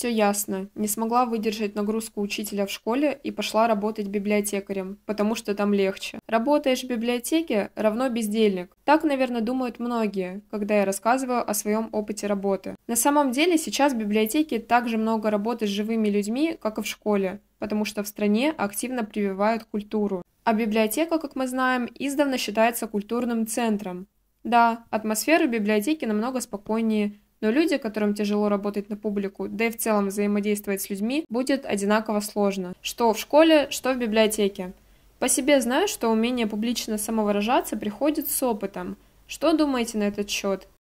Все ясно. Не смогла выдержать нагрузку учителя в школе и пошла работать библиотекарем, потому что там легче. Работаешь в библиотеке равно бездельник. Так, наверное, думают многие, когда я рассказываю о своем опыте работы. На самом деле сейчас в библиотеке также много работы с живыми людьми, как и в школе, потому что в стране активно прививают культуру. А библиотека, как мы знаем, издавна считается культурным центром. Да, атмосфера в библиотеке намного спокойнее, но люди, которым тяжело работать на публику, да и в целом взаимодействовать с людьми, будет одинаково сложно. Что в школе, что в библиотеке. По себе знаю, что умение публично самовыражаться приходит с опытом. Что думаете на этот счет?